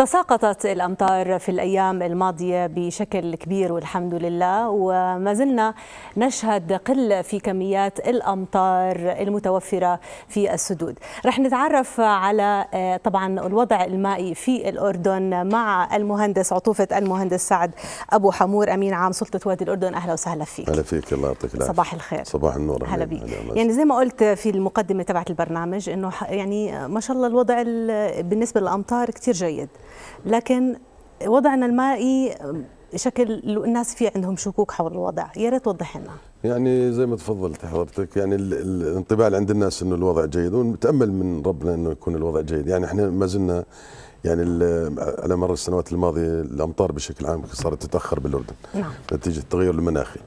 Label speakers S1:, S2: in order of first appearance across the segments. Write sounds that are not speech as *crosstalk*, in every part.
S1: تساقطت الأمطار في الأيام الماضية بشكل كبير والحمد لله وما زلنا نشهد قلة في كميات الأمطار المتوفرة في السدود رح نتعرف على آه، طبعا الوضع المائي في الأردن مع المهندس عطوفة المهندس سعد أبو حمور أمين عام سلطة وادي الأردن أهلا وسهلا فيك
S2: أهلا فيك الله يعطيك العافية صباح الخير صباح النور هلا بيك يعني
S1: زي ما قلت في المقدمة تبعت البرنامج أنه يعني ما شاء الله الوضع بالنسبة للأمطار كتير جيد لكن وضعنا المائي شكل الناس في عندهم شكوك حول الوضع يا ريت توضح لنا
S2: يعني زي ما تفضلت حضرتك يعني الانطباع اللي عند الناس انه الوضع جيد ونتامل من ربنا انه يكون الوضع جيد يعني احنا ما زلنا يعني على مر السنوات الماضيه الامطار بشكل عام صارت تتاخر بالاردن نعم. نتيجه التغير المناخي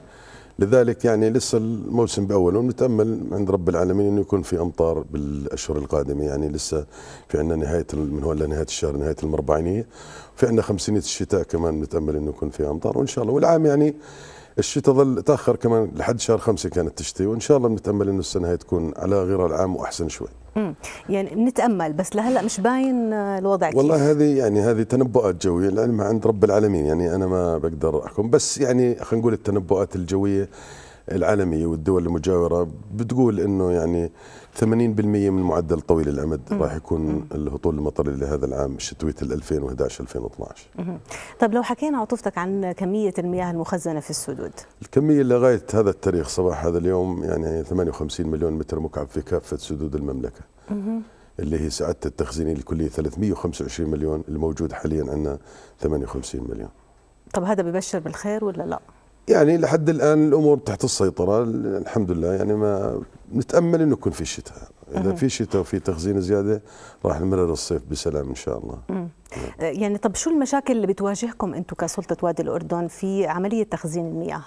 S2: لذلك يعني لسه الموسم باوله ونتامل عند رب العالمين انه يكون في امطار بالاشهر القادمه يعني لسه في عندنا نهايه من هون لنهايه الشهر نهايه المربعينيه في عندنا خمسينيه الشتاء كمان نتامل انه يكون في امطار وان شاء الله والعام يعني الشتاء ظل تاخر كمان لحد شهر خمسة كانت تشتي وان شاء الله بنتامل انه السنه هي تكون على غير العام واحسن شوي
S1: يعني نتامل بس لهلا مش باين آه، الوضع كيف والله
S2: هذه يعني هذه تنبؤات جويه العلم عند رب العالمين يعني انا ما بقدر احكم بس يعني خلينا نقول التنبؤات الجويه العالميه والدول المجاوره بتقول انه يعني 80% من معدل طويل الامد راح يكون الهطول المطري لهذا العام شتويه 2011 2012
S1: طب لو حكينا عطوفتك عن كميه المياه المخزنه في السدود
S2: الكميه لغايه هذا التاريخ صباح هذا اليوم يعني 58 مليون متر مكعب في كافه سدود المملكه اللي هي سعادة التخزين الكلية 325 مليون الموجود حاليا عندنا 58 مليون
S1: طب هذا ببشر بالخير ولا لا؟
S2: يعني لحد الان الامور تحت السيطره الحمد لله يعني ما نتامل انه يكون في شتاء اذا في شتاء وفي تخزين زياده راح نمرر الصيف بسلام ان شاء الله نعم.
S1: آه، يعني طب شو المشاكل اللي بتواجهكم انتم كسلطه وادي الاردن في عمليه تخزين المياه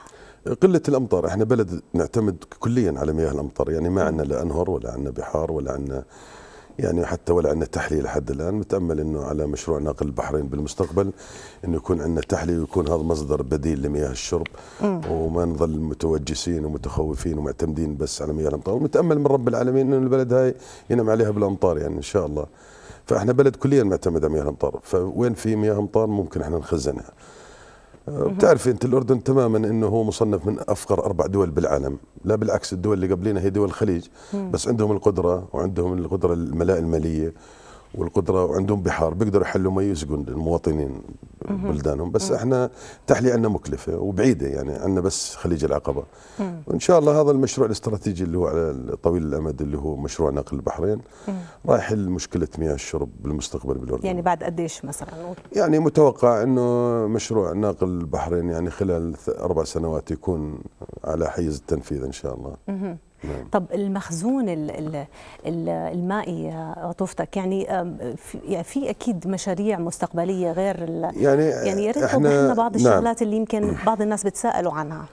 S2: قلة الأمطار، احنا بلد نعتمد كليا على مياه الأمطار، يعني ما عندنا لا أنهر ولا عندنا بحار ولا عندنا يعني حتى ولا عندنا تحليه لحد الان متامل انه على مشروع ناقل البحرين بالمستقبل انه يكون عندنا تحليه ويكون هذا مصدر بديل لمياه الشرب وما نظل متوجسين ومتخوفين ومعتمدين بس على مياه الامطار ونتامل من رب العالمين انه البلد هاي ينعم عليها بالامطار يعني ان شاء الله فاحنا بلد كليا معتمد على مياه الامطار فوين في مياه امطار ممكن احنا نخزنها بتعرف انت الاردن تماما انه هو مصنف من افقر اربع دول بالعالم لا بالعكس الدول اللي قبلنا هي دول الخليج بس عندهم القدره وعندهم القدره الملاء الماليه والقدره وعندهم بحار بيقدروا يحلوا ما يسقون المواطنين بلدانهم بس احنا التحليه عندنا مكلفه وبعيده يعني عندنا بس خليج العقبه وان شاء الله هذا المشروع الاستراتيجي اللي هو على طويل الامد اللي هو مشروع نقل البحرين راح يحل مشكله مياه الشرب بالمستقبل بالاردن
S1: يعني بعد قديش مثلا
S2: يعني متوقع انه مشروع ناقل البحرين يعني خلال اربع سنوات يكون على حيز التنفيذ ان شاء
S1: الله نعم. طب المخزون المائي عطوفتك يعني،, يعني في اكيد مشاريع مستقبليه غير يعني يعني يا ريت توضح بعض نعم. الشغلات نعم. اللي يمكن بعض الناس بتسالوا عنها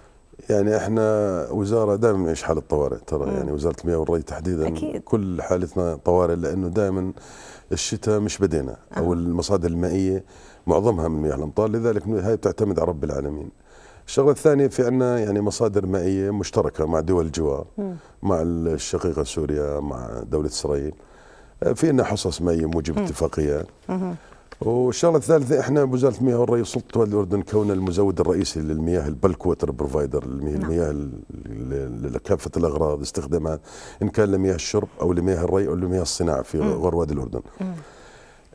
S2: يعني احنا وزاره دائما نعيش حاله طوارئ ترى يعني وزاره المياه والري تحديدا أكيد. كل حالتنا طوارئ لانه دائما الشتاء مش بدينا او المصادر المائيه معظمها من مياه الامطار لذلك هاي بتعتمد على رب العالمين الشغله الثانيه في عندنا يعني مصادر مائيه مشتركه مع دول الجوار مع الشقيقه سوريا مع دوله اسرائيل آه، في عندنا حصص مائيه موجب اتفاقيات والشغله الثالثه احنا بوزاره المياه والري سلطه الاردن كون المزود الرئيسي للمياه البلك ووتر بروفايدر نعم. المياه لكافه الاغراض استخدامات ان كان لمياه الشرب او لمياه الري او لمياه الصناعه في غور وادي الاردن.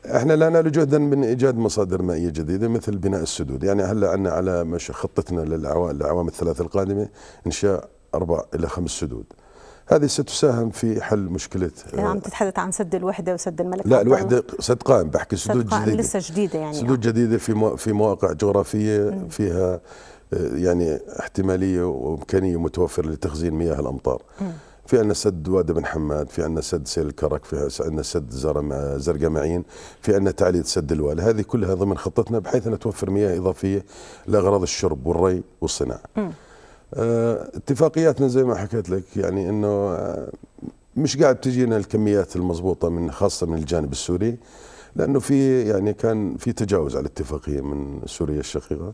S2: احنا لا نال جهدا من ايجاد مصادر مائيه جديده مثل بناء السدود، يعني هلا عندنا على مش خطتنا للعوام الثلاث القادمه انشاء اربع الى خمس سدود. هذه ستساهم في حل مشكله يعني عم آه،
S1: تتحدث عن سد الوحده وسد الملك لا الوحده
S2: سد قائم بحكي سدود جديده لسه
S1: جديده يعني سدود
S2: جديده في في مواقع جغرافيه فيها آه، يعني احتماليه وامكانيه متوفره لتخزين مياه الامطار. م. في عندنا سد وادي بن حماد في عندنا سد سيل الكرك في عندنا سد زرقاء في عندنا تعليد سد الوال هذه كلها ضمن خطتنا بحيث انها توفر مياه اضافيه لاغراض الشرب والري والصناعه آه اتفاقياتنا زي ما حكيت لك يعني انه آه، مش قاعد تجينا الكميات المضبوطه من خاصه من الجانب السوري لانه في يعني كان في تجاوز على الاتفاقيه من سوريا الشقيقه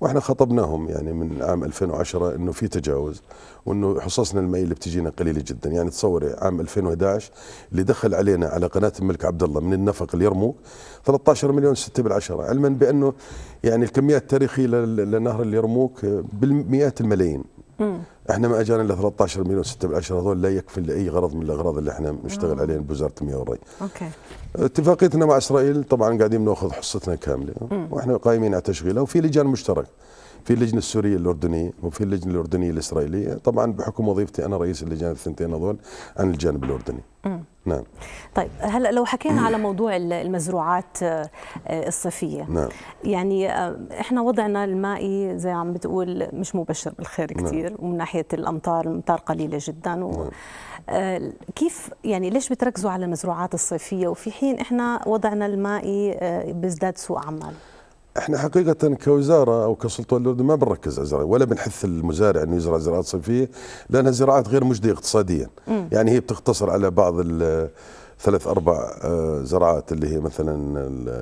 S2: واحنا خطبناهم يعني من عام 2010 انه في تجاوز وانه حصصنا المائيه اللي بتجينا قليله جدا يعني تصوري عام 2011 اللي دخل علينا على قناه الملك عبد الله من النفق اليرموك 13 مليون 6 بالعشره علما بانه يعني الكميات التاريخيه لنهر اليرموك بالمئات الملايين احنا ما اجانا الا 13 مليون 6 بالعشره هذول لا يكفي لاي غرض من الاغراض اللي احنا نشتغل آه. عليها بوزاره المياه والري. اوكي. اتفاقيتنا مع اسرائيل طبعا قاعدين بناخذ حصتنا كامله واحنا قايمين على تشغيلها وفي لجان مشترك. في اللجنه السوريه الاردنيه وفي اللجنه الاردنيه الاسرائيليه طبعا بحكم وظيفتي انا رئيس اللجان الثنتين هذول عن الجانب الاردني نعم
S1: طيب هلا لو حكينا على *clears throat* موضوع المزروعات آه، آه، الصيفيه نعم. يعني آه، احنا وضعنا المائي زي عم بتقول مش مبشر بالخير كثير نعم. ومن ناحيه الامطار الامطار قليله جدا و نعم. كيف يعني ليش بتركزوا على المزروعات الصيفيه وفي حين احنا وضعنا المائي بيزداد سوء اعمال
S2: احنا حقيقه كوزاره او كسلطه الاردن ما بنركز على الزراعه ولا بنحث المزارع انه يزرع زراعات صيفيه لانها زراعات غير مجديه اقتصاديا يعني هي بتقتصر على بعض ثلاث اربع آه، زراعات اللي هي مثلا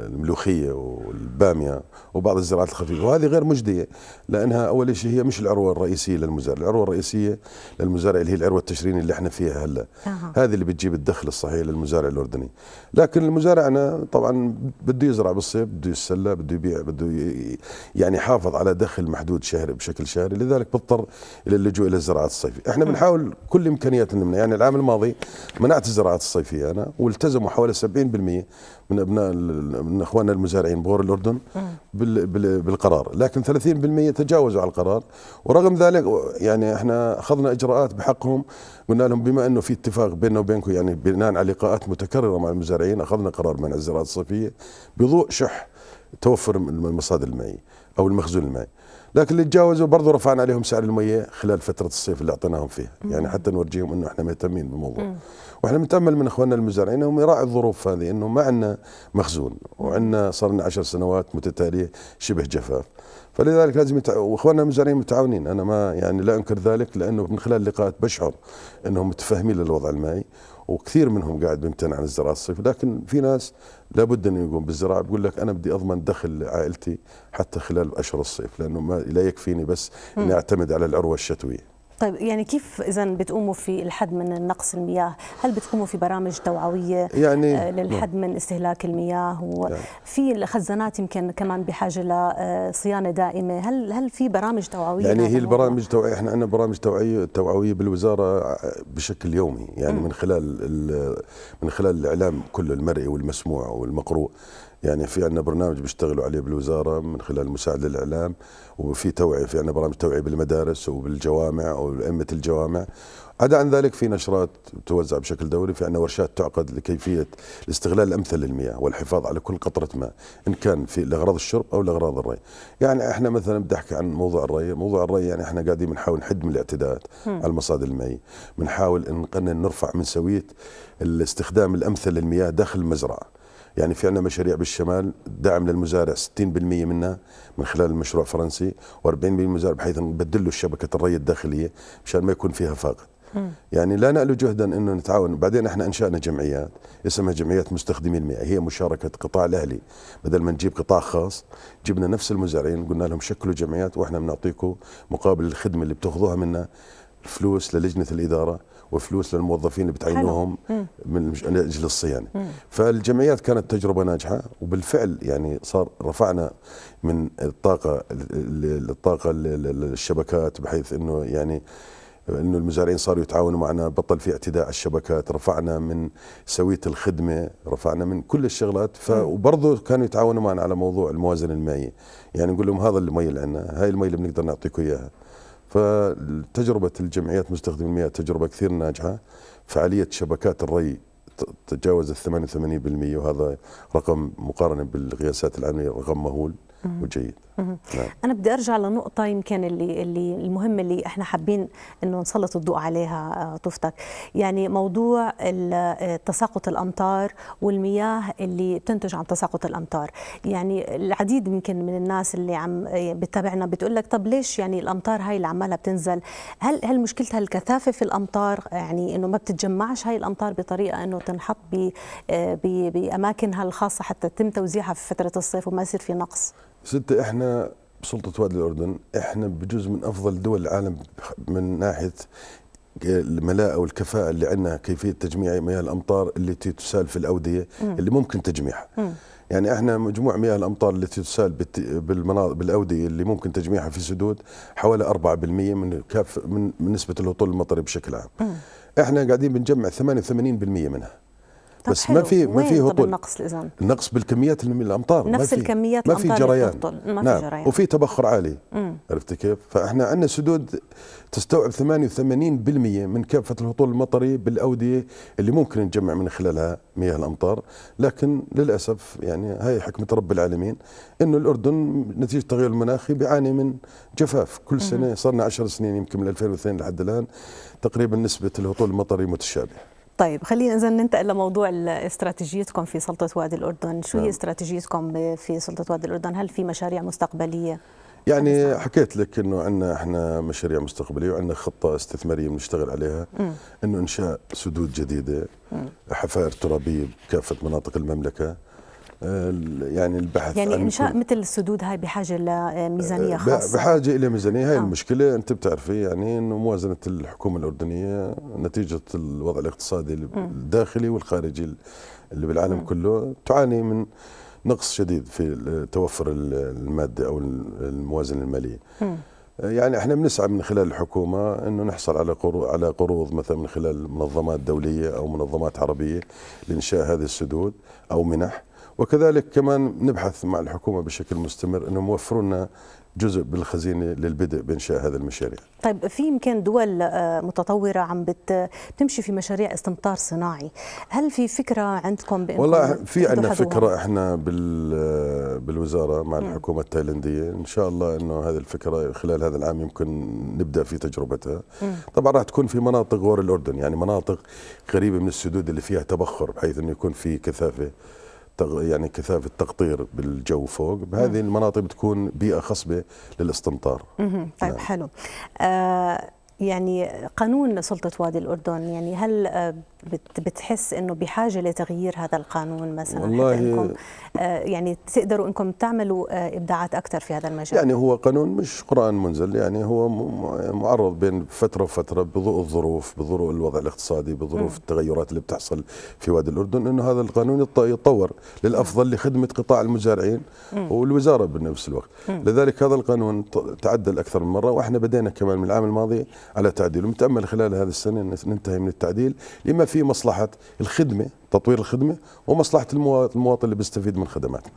S2: الملوخيه والباميه وبعض الزراعات الخفيفه وهذه غير مجديه لانها اول شيء هي مش العروه الرئيسيه للمزارع، العروه الرئيسيه للمزارع اللي هي العروه التشرينيه اللي احنا فيها هلا أه. هذه اللي بتجيب الدخل الصحيح للمزارع الاردني، لكن المزارع انا طبعا بده يزرع بالصيف، بده يتسلى، بده يبيع، بده يعني يحافظ على دخل محدود شهري بشكل شهري، لذلك بضطر الى اللجوء الى الزراعات الصيفيه، احنا بنحاول كل امكانياتنا يعني العام الماضي منعت الزراعات الصيفيه انا والتزموا حوالي 70% من ابناء من اخواننا المزارعين بغور الاردن بالقرار، لكن 30% تجاوزوا على القرار، ورغم ذلك يعني احنا اخذنا اجراءات بحقهم، قلنا لهم بما انه في اتفاق بيننا وبينكم يعني بناء على لقاءات متكرره مع المزارعين اخذنا قرار منع الزراعه الصيفيه بضوء شح توفر المصادر المائيه او المخزون المائي. لكن اللي تجاوزوا برضه رفعنا عليهم سعر الميه خلال فتره الصيف اللي اعطيناهم فيها يعني حتى نورجيهم انه احنا مهتمين بالموضوع واحنا بنتامل من اخواننا المزارعين انهم يراعوا الظروف هذه انه ما عندنا مخزون وعندنا صار لنا 10 سنوات متتاليه شبه جفاف فلذلك لازم يتع... واخواننا المزارعين متعاونين انا ما يعني لا انكر ذلك لانه من خلال اللقاءات بشعر انهم متفاهمين للوضع المائي وكثير منهم قاعد بيمتنع عن الزراعه الصيف لكن في ناس لابد ان يقوم بالزراعه بيقول لك انا بدي اضمن دخل عائلتي حتى خلال اشهر الصيف لانه ما لا يكفيني بس اني اعتمد على العروه الشتويه
S1: طيب يعني كيف اذا بتقوموا في الحد من نقص المياه؟ هل بتقوموا في برامج توعويه يعني آه، للحد نعم. من استهلاك المياه وفي نعم. الخزانات يمكن كمان بحاجه لصيانه آه، دائمه، هل هل في برامج توعويه؟ يعني هي
S2: البرامج التوعيه احنا عندنا برامج توعيه توعويه بالوزاره آه، بشكل يومي يعني من خلال من خلال الاعلام كله المرئي والمسموع والمقروء يعني في عندنا برنامج بيشتغلوا عليه بالوزاره من خلال مساعد للاعلام وفي توعيه في عندنا برامج توعيه بالمدارس وبالجوامع وبأئمة الجوامع عدا عن ذلك في نشرات توزع بشكل دوري في عندنا ورشات تعقد لكيفيه الاستغلال الامثل للمياه والحفاظ على كل قطره ماء ان كان في لاغراض الشرب او لاغراض الري يعني احنا مثلا بدي احكي عن موضوع الري موضوع الري يعني احنا قاعدين بنحاول نحد من الاعتداءات على المصادر المائيه بنحاول نقنن نرفع من سويه الاستخدام الامثل للمياه داخل المزرعه يعني في عندنا مشاريع بالشمال دعم للمزارع 60% منها من خلال المشروع الفرنسي و40% المزارع بحيث نبدل له شبكه الري الداخليه مشان ما يكون فيها فاقد يعني لا نألو جهدا انه نتعاون بعدين احنا انشانا جمعيات اسمها جمعيات مستخدمي المياه هي مشاركه قطاع الاهلي بدل ما نجيب قطاع خاص جبنا نفس المزارعين قلنا لهم شكلوا جمعيات واحنا بنعطيكم مقابل الخدمه اللي بتاخذوها منا فلوس للجنه الاداره وفلوس للموظفين اللي بتعينوهم من اجل الصيانه فالجمعيات كانت تجربه ناجحه وبالفعل يعني صار رفعنا من الطاقه الطاقه الشبكات بحيث انه يعني انه المزارعين صاروا يتعاونوا معنا بطل في اعتداء على الشبكات رفعنا من سويه الخدمه رفعنا من كل الشغلات ف... وبرضه كانوا يتعاونوا معنا على موضوع الموازنه المائيه يعني نقول لهم هذا المي اللي عندنا هاي المي اللي بنقدر نعطيكم اياها فتجربة الجمعيات مستخدم المياه تجربة كثير ناجحة فعالية شبكات الري تجاوزت 88% وهذا رقم مقارنة بالقياسات العالمية رقم مهول وجيد نعم.
S1: انا بدي ارجع لنقطه يمكن اللي اللي المهمه اللي احنا حابين انه نسلط الضوء عليها آه، طفتك يعني موضوع آه، تساقط الامطار والمياه اللي بتنتج عن تساقط الامطار يعني العديد يمكن من الناس اللي عم آه، بتتابعنا بتقول لك طب ليش يعني الامطار هاي اللي عمالها بتنزل هل هل مشكلتها الكثافه في الامطار يعني انه ما بتتجمعش هاي الامطار بطريقه انه تنحط باماكنها الخاصه حتى يتم توزيعها في فتره الصيف وما يصير في نقص
S2: ستة احنا سلطة وادي الأردن احنا بجزء من أفضل دول العالم من ناحية الملاءة والكفاءة اللي عندنا كيفية تجميع مياه الأمطار التي تسال في الأودية اللي ممكن تجميعها يعني احنا مجموع مياه الامطار التي تسال بالمناطق بالاوديه اللي ممكن تجميعها في سدود حوالي 4% من كاف من نسبه الهطول المطري بشكل عام. احنا قاعدين بنجمع 88% منها. بس ما في ما في هطول النقص اذا النقص بالكميات من الامطار نفس ما الكميات ما في جريان ما نعم في جريان وفي تبخر عالي عرفت كيف؟ فاحنا عندنا سدود تستوعب 88% من كافه الهطول المطري بالاوديه اللي ممكن نجمع من خلالها مياه الامطار لكن للاسف يعني هاي حكمه رب العالمين انه الاردن نتيجه التغير المناخي بيعاني من جفاف كل سنه صار لنا 10 سنين يمكن من 2002 لحد الان تقريبا نسبه الهطول المطري متشابهه
S1: طيب خلينا اذا ننتقل لموضوع استراتيجيتكم في سلطه وادي الاردن، شو هي نعم. استراتيجيتكم في سلطه وادي الاردن؟ هل في مشاريع مستقبليه؟
S2: يعني حكيت لك انه عندنا احنا مشاريع مستقبليه وعندنا خطه استثماريه بنشتغل عليها انه انشاء سدود جديده حفائر ترابيه بكافه مناطق المملكه يعني البحث يعني انشاء
S1: مثل السدود هاي بحاجه لميزانيه آه، آه، خاصه
S2: بحاجه الى ميزانيه هاي آه. المشكله انت بتعرفي يعني انه موازنه الحكومه الاردنيه نتيجه الوضع الاقتصادي الداخلي والخارجي اللي بالعالم م. كله تعاني من نقص شديد في توفر الماده او الموازنه الماليه م. آه، يعني احنا بنسعى من خلال الحكومه انه نحصل على قروض على قروض مثلا من خلال منظمات دوليه او منظمات عربيه لانشاء هذه السدود او منح وكذلك كمان نبحث مع الحكومه بشكل مستمر انهم يوفروا لنا جزء بالخزينه للبدء بانشاء هذه المشاريع.
S1: طيب في يمكن دول آه، متطوره عم بتمشي في مشاريع استمطار صناعي، هل في فكره عندكم بانكم والله في عندنا فكره
S2: احنا بالوزاره مع الحكومه التايلنديه، ان شاء الله انه هذه الفكره خلال هذا العام يمكن نبدا في تجربتها. طبعا راح تكون في مناطق غور الاردن، يعني مناطق قريبه من السدود اللي فيها تبخر بحيث انه يكون في كثافه يعني كثافه تقطير بالجو فوق بهذه المناطق بتكون بيئه خصبه للاستمطار
S1: طيب يعني. حلو آه يعني قانون سلطه وادي الاردن يعني هل آه، بتحس انه بحاجه لتغيير هذا القانون مثلا والله انكم آه، يعني تقدروا انكم تعملوا آه، ابداعات اكثر في هذا المجال يعني
S2: هو قانون مش قران منزل يعني هو معرض بين فتره وفتره بضوء الظروف بضوء الوضع الاقتصادي بظروف م. التغيرات اللي بتحصل في وادي الاردن انه هذا القانون يتطور للافضل لخدمه قطاع المزارعين والوزاره بنفس الوقت م. لذلك هذا القانون تعدل اكثر من مره واحنا بدينا كمان من العام الماضي على تعديله متامل خلال هذه السنه ننتهي من التعديل لما في في مصلحه الخدمه تطوير الخدمه ومصلحه المواطن اللي بيستفيد من خدماتنا.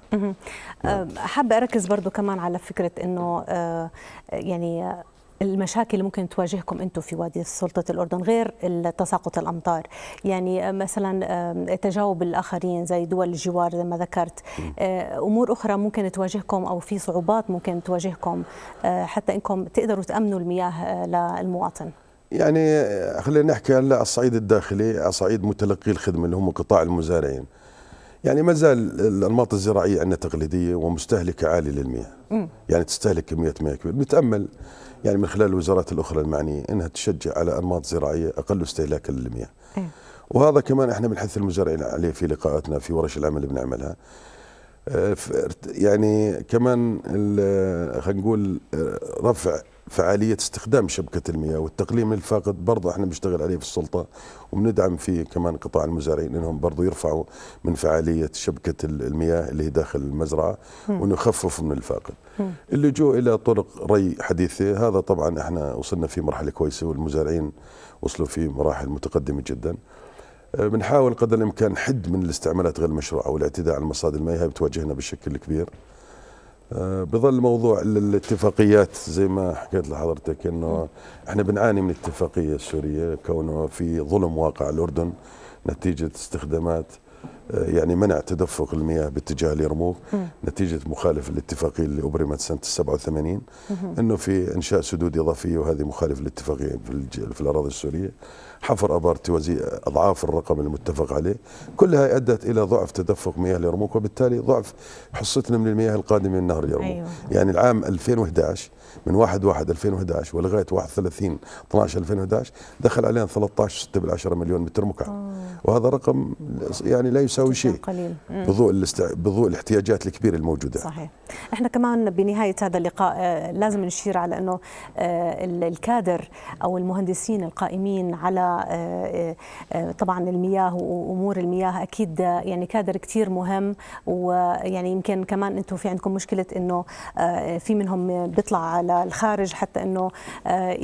S1: نعم. حابه اركز برضو كمان على فكره انه أه، يعني المشاكل اللي ممكن تواجهكم انتم في وادي سلطه الاردن غير تساقط الامطار، يعني مثلا تجاوب الاخرين زي دول الجوار زي ما ذكرت، أه، امور اخرى ممكن تواجهكم او في صعوبات ممكن تواجهكم أه، حتى انكم تقدروا تامنوا المياه للمواطن.
S2: يعني خلينا نحكي هلا على الصعيد الداخلي على صعيد متلقي الخدمه اللي هم قطاع المزارعين يعني ما زال الانماط الزراعيه عندنا تقليديه ومستهلكه عاليه للمياه م. يعني تستهلك كميه مياه كبيره بنتامل يعني من خلال الوزارات الاخرى المعنيه انها تشجع على انماط زراعيه اقل استهلاكا للمياه م. إيه. وهذا كمان احنا بنحث المزارعين عليه في لقاءاتنا في ورش العمل اللي بنعملها آه، يعني كمان خلينا نقول آه، رفع فعالية استخدام شبكة المياه والتقليم الفاقد برضه احنا بنشتغل عليه في السلطة وبندعم فيه كمان قطاع المزارعين انهم برضه يرفعوا من فعالية شبكة المياه اللي هي داخل المزرعة وانه من الفاقد. اللجوء الى طرق ري حديثة هذا طبعا احنا وصلنا فيه مرحلة كويسة والمزارعين وصلوا فيه مراحل متقدمة جدا. آه، بنحاول قدر الامكان حد من الاستعمالات غير المشروعة والاعتداء على المصادر المياه بتواجهنا بشكل كبير. آه، بظل موضوع الاتفاقيات زي ما حكيت لحضرتك انه احنا بنعاني من الاتفاقيه السوريه كونه في ظلم واقع الاردن نتيجه استخدامات آه، يعني منع تدفق المياه باتجاه اليرموك نتيجة مخالفة الاتفاقية اللي أبرمت سنة 87 أنه في إنشاء سدود إضافية وهذه مخالفة للاتفاقية في الأراضي السورية حفر أبار توزيع أضعاف الرقم المتفق عليه كلها أدت إلى ضعف تدفق مياه اليرموك وبالتالي ضعف حصتنا من المياه القادمة من نهر اليرموك أيوة. يعني العام 2011 من 1 1 2011 ولغايه 31 12 2011 دخل علينا 13 مليون متر مكعب وهذا رقم يعني لا يساوي شيء قليل بضوء بضوء الاحتياجات الكبيره الموجوده صحيح
S1: احنا كمان بنهايه هذا اللقاء آه، لازم نشير على انه آه، الكادر او المهندسين القائمين على آه، طبعا المياه وامور المياه اكيد يعني كادر كثير مهم ويعني يمكن كمان انتم في عندكم مشكله انه في منهم بيطلع على الخارج حتى انه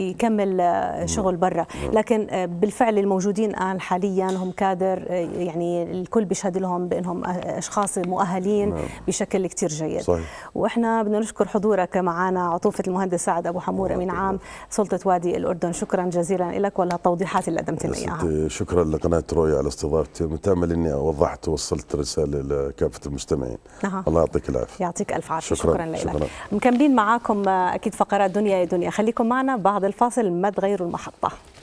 S1: يكمل شغل برا لكن بالفعل الموجودين الان حاليا هم كادر يعني الكل بيشهد لهم بانهم اشخاص مؤهلين نعم. بشكل كثير جيد صحيح. واحنا بدنا نشكر حضورك معنا عطوفه المهندس سعد ابو حمور امين عام سلطه وادي الاردن شكرا جزيلا لك وللتوضيحات اللي قدمت لنا اياها
S2: شكرا لقناه رؤيا على استضافتي متامل اني وضحت ووصلت رساله لكافه المستمعين أه. الله يعطيك العافيه
S1: يعطيك الف عافيه شكرا, شكرا لك مكملين معاكم اكيد فقرات دنيا يا دنيا خليكم معنا بعد الفاصل ما تغيروا المحطه